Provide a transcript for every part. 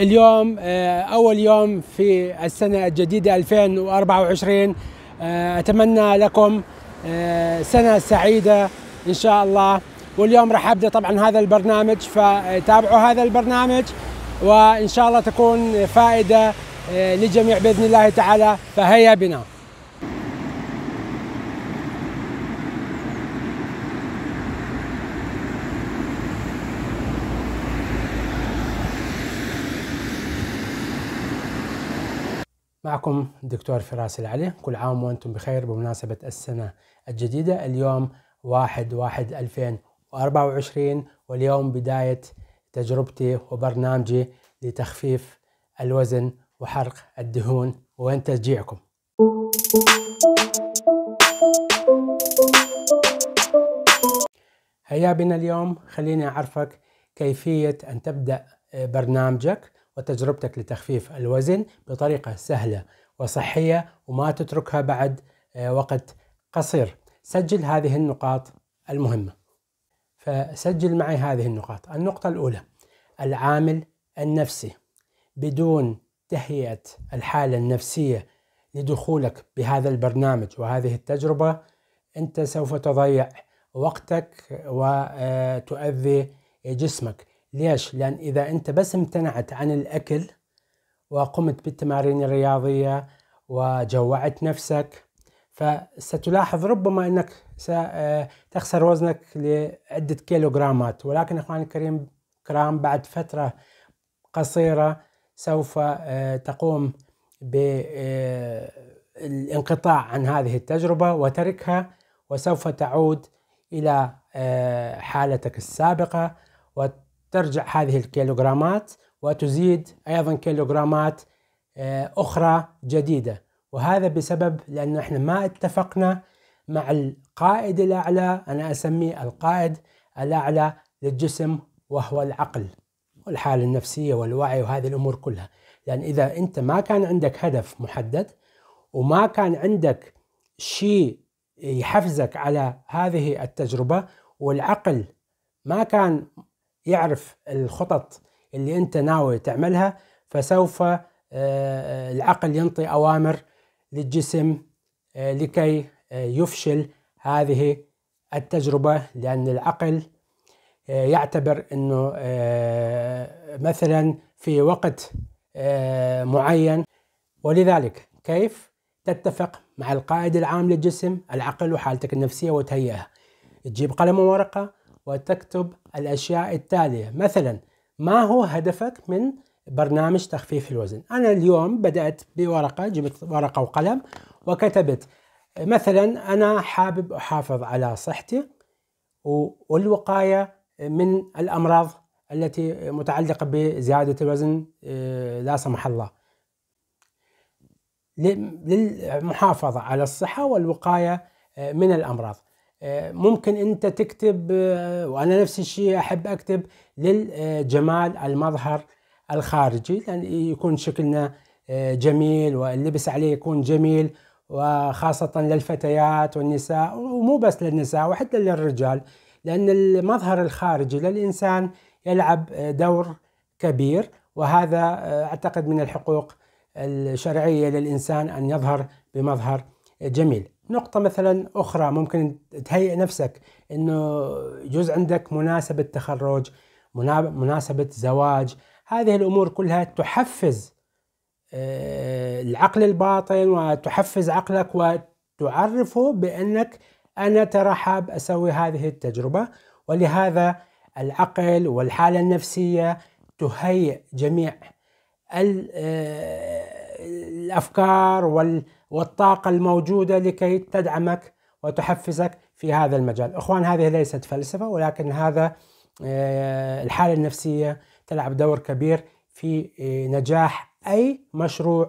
اليوم آه، أول يوم في السنة الجديدة 2024 آه، أتمنى لكم آه، سنة سعيدة إن شاء الله واليوم راح أبدأ طبعا هذا البرنامج فتابعوا هذا البرنامج وإن شاء الله تكون فائدة للجميع بإذن الله تعالى فهيا بنا معكم الدكتور فراس العلي كل عام وأنتم بخير بمناسبة السنة الجديدة اليوم 1 1 2024 واليوم بداية تجربتي وبرنامجي لتخفيف الوزن وحرق الدهون وين تشجيعكم هيا بنا اليوم خليني أعرفك كيفية أن تبدأ برنامجك وتجربتك لتخفيف الوزن بطريقة سهلة وصحية وما تتركها بعد آه، وقت قصير سجل هذه النقاط المهمة فسجل معي هذه النقاط النقطة الأولى العامل النفسي بدون تهيئة الحالة النفسية لدخولك بهذا البرنامج وهذه التجربة أنت سوف تضيع وقتك وتؤذي آه، جسمك ليش؟ لأن إذا أنت بس امتنعت عن الأكل وقمت بالتمارين الرياضية وجوعت نفسك فستلاحظ ربما أنك ستخسر آه، وزنك لعدة كيلوغرامات ولكن إخواني الكريم كرام بعد فترة قصيرة سوف آه، تقوم بالانقطاع آه، عن هذه التجربة وتركها وسوف تعود إلى حالتك السابقة وت ترجع هذه الكيلوغرامات وتزيد أيضا كيلوغرامات آه، أخرى جديدة وهذا بسبب لأن احنا ما اتفقنا مع القائد الأعلى أنا أسميه القائد الأعلى للجسم وهو العقل والحالة النفسية والوعي وهذه الأمور كلها لأن إذا أنت ما كان عندك هدف محدد وما كان عندك شيء يحفزك على هذه التجربة والعقل ما كان يعرف الخطط اللي انت ناوي تعملها فسوف آه، آه، العقل ينطي اوامر للجسم آه، لكي يفشل هذه التجربه لان العقل يعتبر انه مثلا في وقت معين ولذلك كيف تتفق مع القائد العام للجسم العقل وحالتك النفسيه وتهيئها تجيب قلم وورقه وتكتب الأشياء التالية مثلا ما هو هدفك من برنامج تخفيف الوزن أنا اليوم بدأت بورقة جبت ورقة وقلم وكتبت مثلا أنا حابب أحافظ على صحتي والوقاية من الأمراض التي متعلقة بزيادة الوزن آه، لا سمح الله للمحافظة على الصحة والوقاية آه، من الأمراض ممكن انت تكتب آه، وانا نفس الشيء احب اكتب للجمال المظهر الخارجي لان يكون شكلنا آه، جميل واللبس عليه يكون جميل وخاصة للفتيات والنساء ومو بس للنساء وحتى للرجال لأن المظهر الخارجي للإنسان يلعب آه، دور كبير وهذا أعتقد من الحقوق الشرعية للإنسان أن يظهر بمظهر جميل نقطة مثلا أخرى ممكن تهيئ نفسك إنه يجوز عندك مناسبة تخرج مناسبة زواج هذه الأمور كلها تحفز آه، العقل الباطن وتحفز عقلك وتعرفه بأنك أنا ترى حاب أسوي هذه التجربة ولهذا العقل والحالة النفسية تهيئ جميع آه، الأفكار وال والطاقة الموجودة لكي تدعمك وتحفزك في هذا المجال أخوان هذه ليست فلسفة ولكن هذا آه، الحالة النفسية تلعب دور كبير في آه، نجاح أي مشروع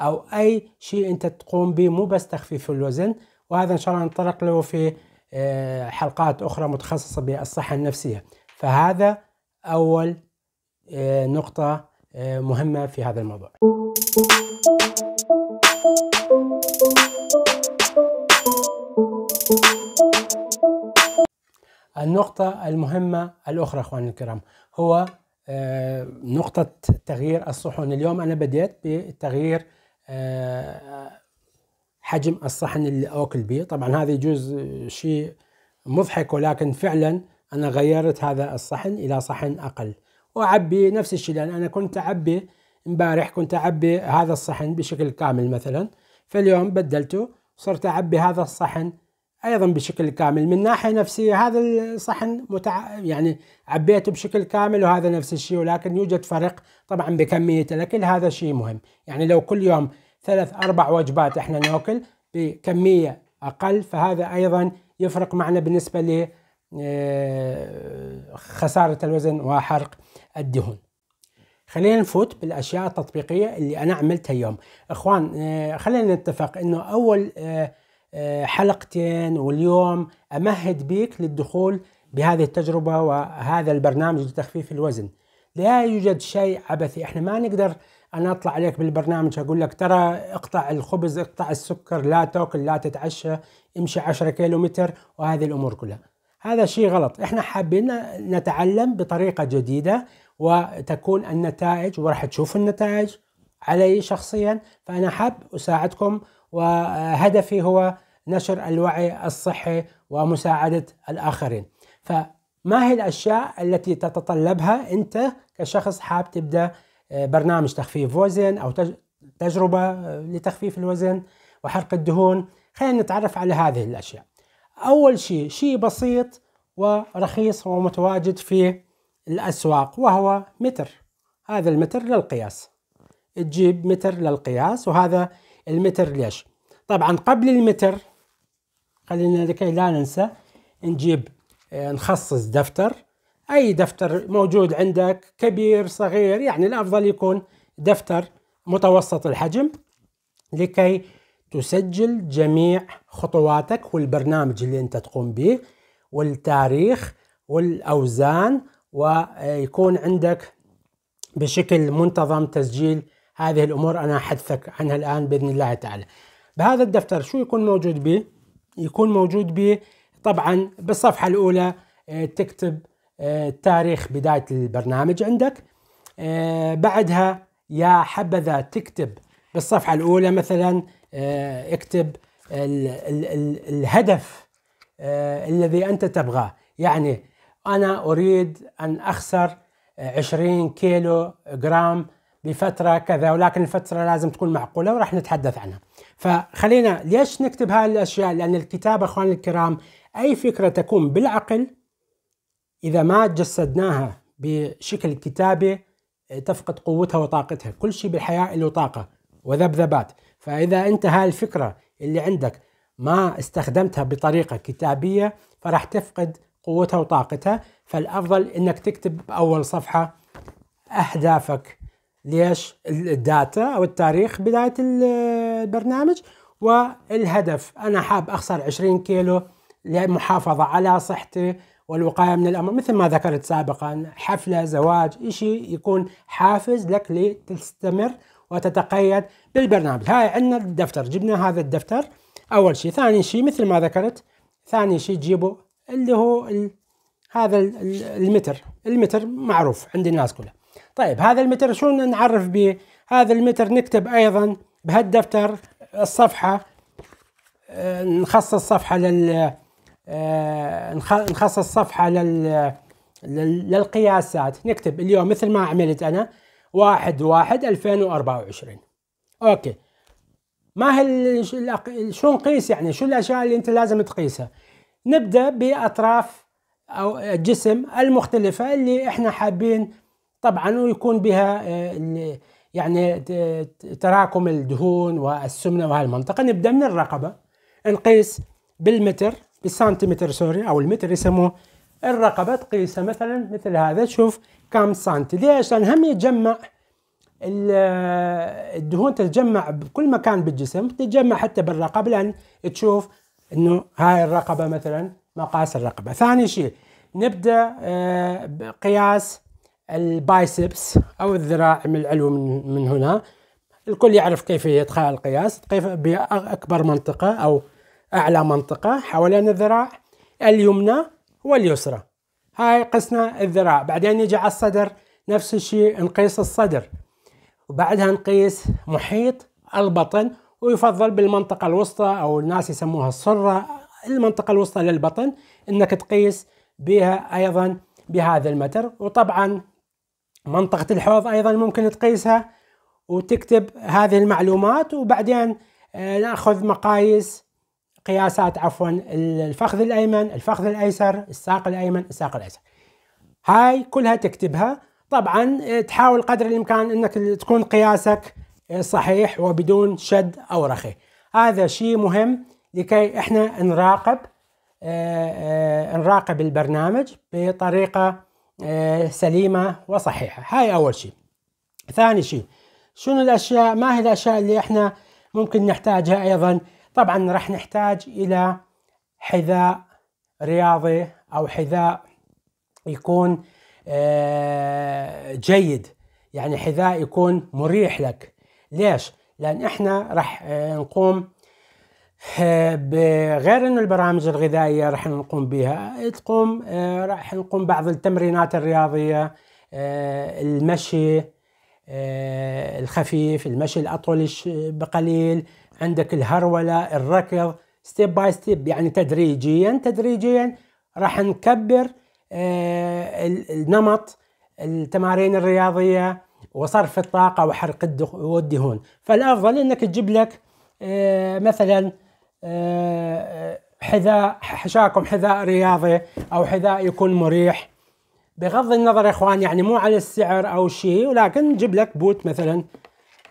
أو أي شيء أنت تقوم به مو بس تخفيف الوزن وهذا إن شاء الله نتطرق له في آه، حلقات أخرى متخصصة بالصحة النفسية فهذا أول نقطة مهمة في هذا الموضوع النقطة المهمة الأخرى أخواني الكرام هو آه، نقطة تغيير الصحون اليوم أنا بديت بتغيير آه، حجم الصحن اللي أكل به طبعا هذا يجوز آه، شيء مضحك ولكن فعلا أنا غيرت هذا الصحن إلى صحن أقل وأعبي نفس الشيء لأن أنا كنت أعبي امبارح كنت أعبي هذا الصحن بشكل كامل مثلا فاليوم بدلته صرت أعبي هذا الصحن ايضا بشكل كامل من ناحيه نفسيه هذا الصحن متع... يعني عبيته بشكل كامل وهذا نفس الشيء ولكن يوجد فرق طبعا بكميه الاكل هذا شيء مهم يعني لو كل يوم ثلاث اربع وجبات احنا ناكل بكميه اقل فهذا ايضا يفرق معنا بالنسبه ل آه، خساره الوزن وحرق الدهون خلينا نفوت بالاشياء التطبيقيه اللي انا عملتها اليوم اخوان آه، خلينا نتفق انه اول آه، آه، حلقتين واليوم امهد بيك للدخول بهذه التجربه وهذا البرنامج لتخفيف الوزن لا يوجد شيء عبثي احنا ما نقدر انا اطلع عليك بالبرنامج اقول لك ترى اقطع الخبز اقطع السكر لا تاكل لا تتعشى امشي 10 كيلو متر وهذه الامور كلها هذا شيء غلط احنا حابين نتعلم بطريقه جديده وتكون النتائج وراح تشوف النتائج علي شخصيا فانا حاب اساعدكم وهدفي هو نشر الوعي الصحي ومساعدة الآخرين فما هي الأشياء التي تتطلبها أنت كشخص حاب تبدأ آه، برنامج تخفيف وزن أو تجربة آه، لتخفيف الوزن وحرق الدهون خلينا نتعرف على هذه الأشياء أول شيء شيء بسيط ورخيص ومتواجد في الأسواق وهو متر هذا المتر للقياس تجيب متر للقياس وهذا المتر ليش طبعا قبل المتر خلينا لكي لا ننسى نجيب آه، نخصص دفتر اي دفتر موجود عندك كبير صغير يعني الافضل يكون دفتر متوسط الحجم لكي تسجل جميع خطواتك والبرنامج اللي انت تقوم به والتاريخ والاوزان ويكون عندك بشكل منتظم تسجيل هذه الامور انا حدثك عنها الان باذن الله تعالى بهذا الدفتر شو يكون موجود به يكون موجود به طبعا بالصفحه الاولى آه، تكتب آه، تاريخ بدايه البرنامج عندك آه، بعدها يا حبذا تكتب بالصفحه الاولى مثلا اكتب الهدف الذي انت تبغاه يعني انا اريد ان اخسر 20 كيلو جرام بفتره كذا ولكن الفتره لازم تكون معقوله وراح نتحدث عنها فخلينا ليش نكتب هذه الاشياء لان الكتابه اخواني الكرام اي فكره تكون بالعقل اذا ما جسدناها بشكل كتابي آه، تفقد قوتها وطاقتها كل شيء بالحياة له طاقة وذبذبات فإذا أنت هاي الفكرة اللي عندك ما استخدمتها بطريقة كتابية فراح تفقد قوتها وطاقتها فالأفضل أنك تكتب بأول صفحة أهدافك ليش الداتا او التاريخ بدايه البرنامج والهدف انا حاب اخسر 20 كيلو للمحافظه على صحتي والوقايه من الامراض مثل ما ذكرت سابقا حفله زواج شيء يكون حافز لك لتستمر وتتقيد بالبرنامج هاي عندنا الدفتر جبنا هذا الدفتر اول شيء ثاني شيء مثل ما ذكرت ثاني شيء تجيبه اللي هو ال... هذا المتر المتر معروف عند الناس كلها طيب هذا المتر شو نعرف به هذا المتر نكتب ايضا بهالدفتر الصفحه آه، نخصص صفحه لل آه، نخصص صفحه لل للقياسات نكتب اليوم مثل ما عملت انا واحد واحد 2024 اوكي ما هي شو نقيس يعني شو الاشياء اللي انت لازم تقيسها نبدا باطراف او الجسم المختلفه اللي احنا حابين طبعا ويكون بها آه، يعني تراكم الدهون والسمنه المنطقه نبدا من الرقبه نقيس بالمتر بالسنتيمتر سوري او المتر يسموه الرقبه تقيسها مثلا مثل هذا تشوف كم سنتي ليش؟ لان هم يتجمع آه، الدهون تتجمع بكل مكان بالجسم تتجمع حتى بالرقبه لان تشوف انه هاي الرقبه مثلا مقاس الرقبه ثاني شيء نبدا آه، بقياس البايسبس أو الذراع من العلو من, من هنا الكل يعرف كيفية القياس كيف بأكبر منطقة أو أعلى منطقة حوالين الذراع اليمنى واليسرى هاي قسنا الذراع بعدين يجي على الصدر نفس الشيء نقيس الصدر وبعدها نقيس محيط البطن ويفضل بالمنطقة الوسطى أو الناس يسموها الصرة المنطقة الوسطى للبطن أنك تقيس بها أيضا بهذا المتر وطبعا منطقة الحوض أيضا ممكن تقيسها وتكتب هذه المعلومات وبعدين آه، ناخذ مقاييس قياسات عفوا الفخذ الأيمن الفخذ الأيسر الساق الأيمن الساق الأيسر هاي كلها تكتبها طبعا آه، تحاول قدر الإمكان أنك تكون قياسك آه، صحيح وبدون شد أو رخي هذا شيء مهم لكي احنا نراقب نراقب البرنامج بطريقه آه، سليمة وصحيحة هاي أول شيء ثاني شيء شنو الأشياء ما هي الأشياء اللي إحنا ممكن نحتاجها أيضا طبعا راح نحتاج إلى حذاء رياضي أو حذاء يكون آه، جيد يعني حذاء يكون مريح لك ليش؟ لأن إحنا راح آه، نقوم بغير انه البرامج الغذائيه راح نقوم بها تقوم آه، راح نقوم بعض التمرينات الرياضيه آه، المشي آه، الخفيف المشي الاطول بقليل عندك الهروله الركض ستيب باي ستيب يعني تدريجيا تدريجيا راح نكبر النمط التمارين الرياضيه وصرف الطاقه وحرق الدهون فالافضل انك تجيب لك مثلا آه، آه، حذاء حشاكم حذاء رياضي او حذاء يكون مريح بغض النظر يا اخوان يعني مو على السعر او شيء ولكن نجيب لك بوت مثلا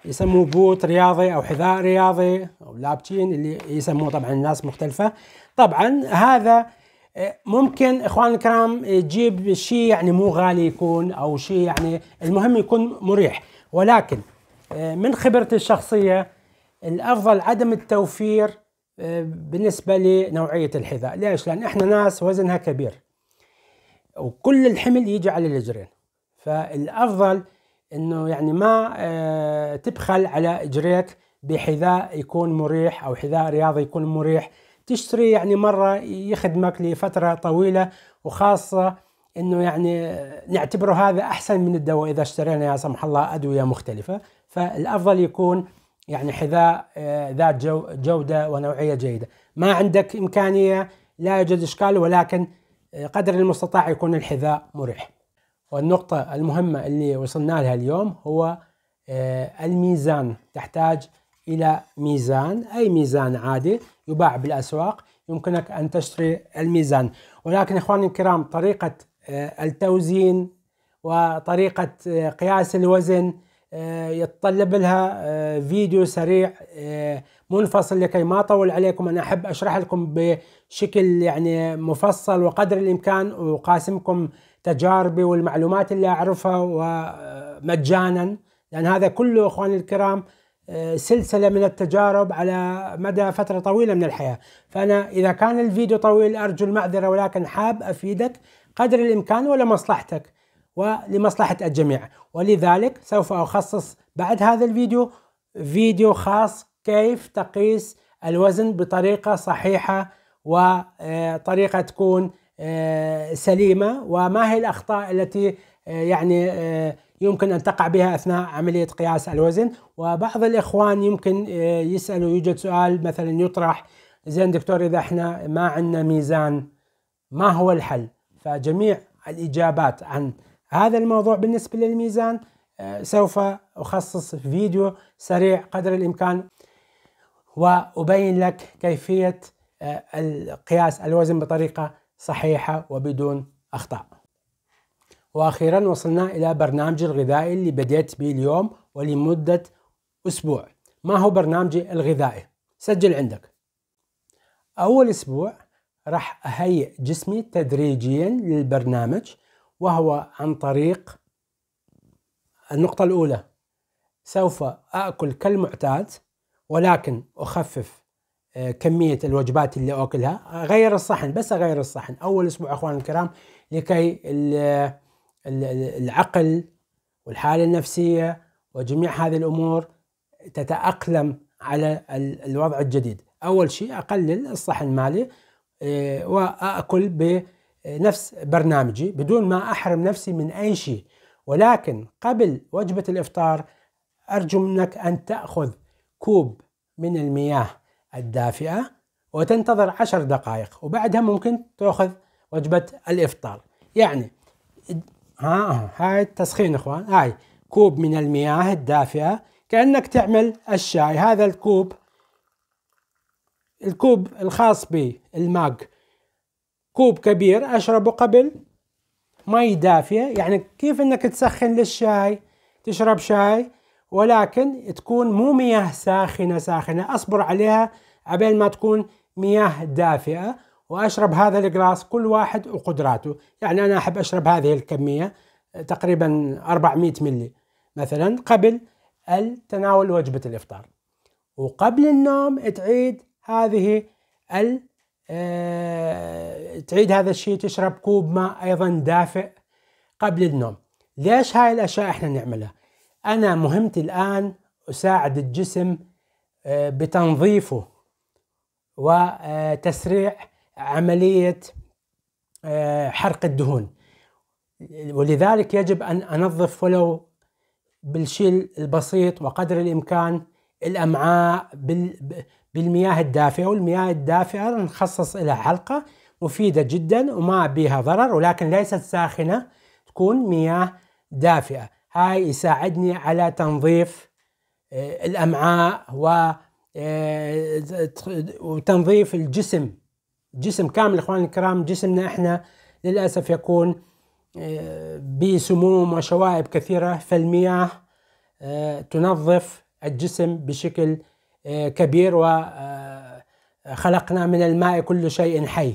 يسموه بوت رياضي او حذاء رياضي او لابتين اللي يسموه طبعا الناس مختلفه طبعا هذا آه، ممكن اخوان الكرام تجيب شيء يعني مو غالي يكون او شيء يعني المهم يكون مريح ولكن من خبرتي الشخصيه الافضل عدم التوفير بالنسبه لنوعيه الحذاء ليش لان احنا ناس وزنها كبير وكل الحمل يجي على الاجرين فالافضل انه يعني ما آه، تبخل على اجريك بحذاء يكون مريح او حذاء رياضي يكون مريح تشتري يعني مره يخدمك لفتره طويله وخاصه انه يعني نعتبره هذا احسن من الدواء اذا اشترينا لا سمح الله ادويه مختلفه فالافضل يكون يعني حذاء آه، ذات جو جودة ونوعية جيدة ما عندك إمكانية لا يوجد إشكال ولكن آه، قدر المستطاع يكون الحذاء مريح والنقطة المهمة اللي وصلنا لها اليوم هو آه، الميزان تحتاج إلى ميزان أي ميزان عادي يباع بالأسواق يمكنك أن تشتري الميزان ولكن إخواني الكرام طريقة التوزين وطريقة قياس الوزن آه، يتطلب لها آه، فيديو سريع آه، منفصل لكي ما اطول عليكم انا احب اشرح لكم بشكل يعني مفصل وقدر الامكان وقاسمكم تجاربي والمعلومات اللي اعرفها ومجانا لان هذا كله اخواني الكرام سلسلة من التجارب على مدى فترة طويلة من الحياة فأنا إذا كان الفيديو طويل أرجو المعذرة ولكن حاب أفيدك قدر الإمكان ولمصلحتك ولمصلحة الجميع ولذلك سوف أخصص بعد هذا الفيديو فيديو خاص كيف تقيس الوزن بطريقة صحيحة وطريقة تكون آه، سليمة وما هي الأخطاء التي آه، يعني آه، يمكن أن تقع بها أثناء عملية قياس الوزن وبعض الإخوان يمكن يسألوا يوجد سؤال مثلا يطرح زين دكتور إذا احنا ما عندنا ميزان ما هو الحل فجميع الإجابات عن هذا الموضوع بالنسبة للميزان آه، سوف أخصص فيديو سريع قدر الإمكان وأبين لك كيفية آه، قياس الوزن بطريقة صحيحة وبدون أخطاء وأخيرا وصلنا إلى برنامجي الغذائي اللي بديت به اليوم ولمدة أسبوع ما هو برنامجي الغذائي؟ سجل عندك أول أسبوع راح أهيئ جسمي تدريجيا للبرنامج وهو عن طريق النقطة الأولى سوف آكل كالمعتاد ولكن أخفف آه، كمية الوجبات اللي أكلها أغير الصحن بس أغير الصحن أول أسبوع أخوان الكرام لكي العقل والحالة النفسية وجميع هذه الأمور تتأقلم على الوضع الجديد أول شيء أقلل الصحن مالي آه، وأكل ب نفس برنامجي بدون ما أحرم نفسي من أي شيء ولكن قبل وجبة الإفطار أرجو منك أن تأخذ كوب من المياه الدافئة وتنتظر عشر دقائق وبعدها ممكن تأخذ وجبة الإفطار يعني ها هاي التسخين إخوان هاي كوب من المياه الدافئة كأنك تعمل الشاي هذا الكوب الكوب الخاص بالماج كوب كبير اشربه قبل مي دافيه يعني كيف انك تسخن للشاي تشرب شاي ولكن تكون مو مياه ساخنه ساخنه اصبر عليها قبل ما تكون مياه دافئه واشرب هذا الجلاس كل واحد وقدراته يعني انا احب اشرب هذه الكميه تقريبا 400 ملي مثلا قبل تناول وجبه الافطار وقبل النوم تعيد هذه آه، تعيد هذا الشيء تشرب كوب ماء ايضا دافئ قبل النوم ليش هاي الاشياء احنا نعملها انا مهمتي الان اساعد الجسم آه، بتنظيفه وتسريع آه، عمليه آه، حرق الدهون ولذلك يجب ان انظف ولو بالشيء البسيط وقدر الامكان الامعاء بالمياه الدافئه والمياه الدافئه نخصص لها حلقه مفيدة جدا وما بيها ضرر ولكن ليست ساخنة تكون مياه دافئة هاي يساعدني على تنظيف آه، الأمعاء و آه، وتنظيف الجسم جسم كامل اخواني الكرام جسمنا احنا للاسف يكون آه، بسموم وشوائب كثيره فالمياه تنظف الجسم بشكل كبير وخلقنا من الماء كل شيء حي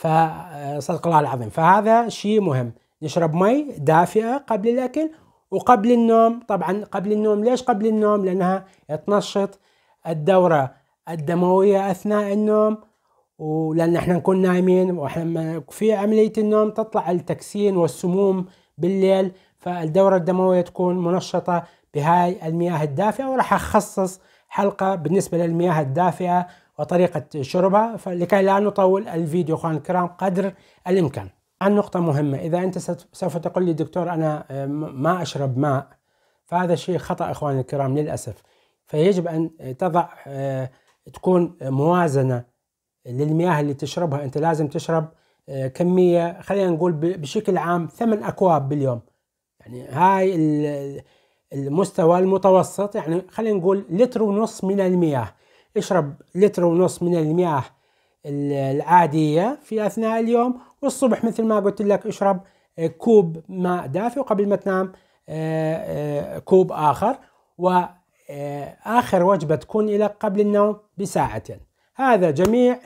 فصدق الله العظيم فهذا شيء مهم نشرب مي دافئة قبل الأكل وقبل النوم طبعا قبل النوم ليش قبل النوم لأنها تنشط الدورة الدموية أثناء النوم ولأن احنا نكون نايمين واحنا في عملية النوم تطلع التكسين والسموم بالليل فالدورة الدموية تكون منشطة بهاي المياه الدافئة وراح أخصص حلقة بالنسبة للمياه الدافئة وطريقة شربها فلكي لا نطول الفيديو أخوان الكرام قدر الإمكان عن نقطة مهمة إذا أنت سوف تقول لي دكتور أنا آه، ما أشرب ماء فهذا شيء خطأ إخواني الكرام للأسف فيجب أن تضع آه، تكون موازنة للمياه اللي تشربها أنت لازم تشرب آه، كمية خلينا نقول بشكل عام ثمن أكواب باليوم يعني هاي المستوى المتوسط يعني خلينا نقول لتر ونص من المياه اشرب لتر ونص من المياه العادية في أثناء اليوم والصبح مثل ما قلت لك اشرب آه، كوب ماء دافئ وقبل ما تنام آه، آه، كوب آخر وآخر وجبة تكون لك قبل النوم بساعتين هذا جميع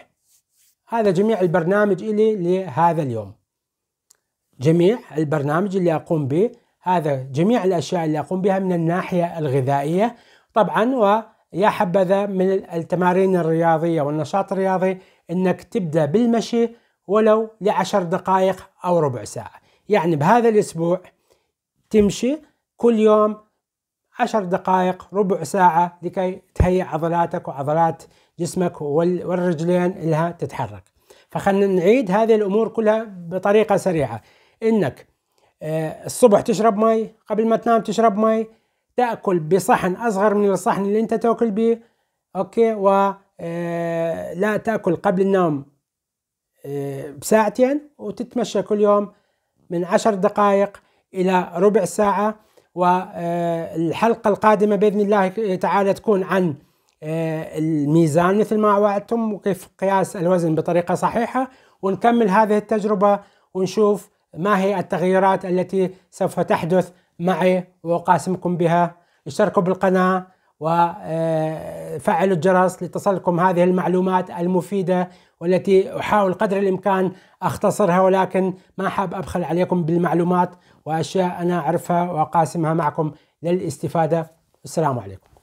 هذا جميع البرنامج إلي لهذا اليوم جميع البرنامج اللي أقوم به هذا جميع الأشياء اللي أقوم بها من الناحية الغذائية طبعا يا حبذا من التمارين الرياضية والنشاط الرياضي أنك تبدأ بالمشي ولو لعشر دقائق أو ربع ساعة يعني بهذا الأسبوع تمشي كل يوم عشر دقائق ربع ساعة لكي تهيئ عضلاتك وعضلات جسمك والرجلين لها تتحرك فخلنا نعيد هذه الأمور كلها بطريقة سريعة إنك آه، الصبح تشرب مي قبل ما تنام تشرب مي تاكل بصحن اصغر من الصحن اللي انت تاكل به اوكي ولا آه، تاكل قبل النوم آه، بساعتين وتتمشى كل يوم من عشر دقائق الى ربع ساعه والحلقه آه، القادمه باذن الله تعالى تكون عن الميزان مثل ما وعدتم وكيف قياس الوزن بطريقه صحيحه ونكمل هذه التجربه ونشوف ما هي التغيرات التي سوف تحدث معي وأقاسمكم بها اشتركوا بالقناة وفعلوا آه، الجرس لتصلكم هذه المعلومات المفيدة والتي أحاول قدر الإمكان أختصرها ولكن ما حاب أبخل عليكم بالمعلومات وأشياء أنا أعرفها وأقاسمها معكم للاستفادة السلام عليكم